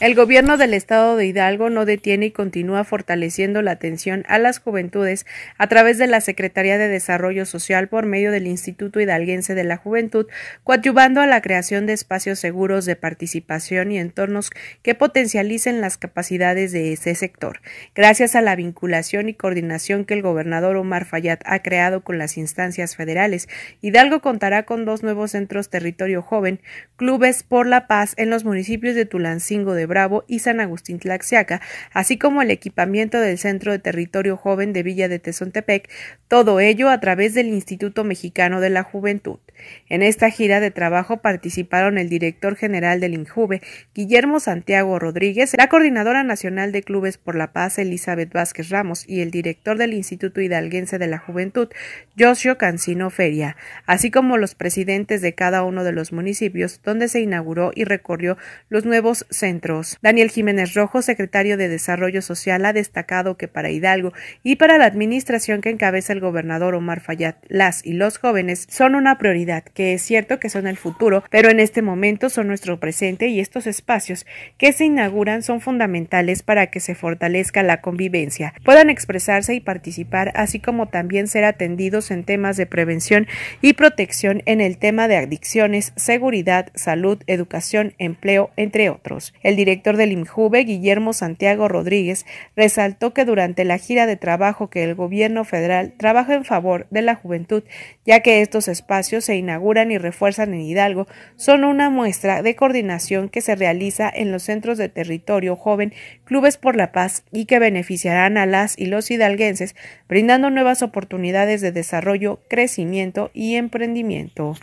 El gobierno del Estado de Hidalgo no detiene y continúa fortaleciendo la atención a las juventudes a través de la Secretaría de Desarrollo Social por medio del Instituto Hidalguense de la Juventud, coadyuvando a la creación de espacios seguros de participación y entornos que potencialicen las capacidades de ese sector. Gracias a la vinculación y coordinación que el gobernador Omar Fayad ha creado con las instancias federales, Hidalgo contará con dos nuevos centros territorio joven, clubes por la paz en los municipios de Tulancingo de Bravo y San Agustín Tlaxiaca, así como el equipamiento del Centro de Territorio Joven de Villa de Tezontepec, todo ello a través del Instituto Mexicano de la Juventud. En esta gira de trabajo participaron el director general del INJUVE, Guillermo Santiago Rodríguez, la coordinadora nacional de clubes por la paz, Elizabeth Vázquez Ramos, y el director del Instituto Hidalguense de la Juventud, Josio Cancino Feria, así como los presidentes de cada uno de los municipios donde se inauguró y recorrió los nuevos centros. Daniel Jiménez Rojo, secretario de Desarrollo Social, ha destacado que para Hidalgo y para la administración que encabeza el gobernador Omar Fayad, las y los jóvenes son una prioridad, que es cierto que son el futuro, pero en este momento son nuestro presente y estos espacios que se inauguran son fundamentales para que se fortalezca la convivencia, puedan expresarse y participar, así como también ser atendidos en temas de prevención y protección en el tema de adicciones, seguridad, salud, educación, empleo, entre otros. El director del IMJUVE, Guillermo Santiago Rodríguez, resaltó que durante la gira de trabajo que el gobierno federal trabaja en favor de la juventud, ya que estos espacios se inauguran y refuerzan en Hidalgo, son una muestra de coordinación que se realiza en los centros de territorio joven, clubes por la paz y que beneficiarán a las y los hidalguenses, brindando nuevas oportunidades de desarrollo, crecimiento y emprendimiento.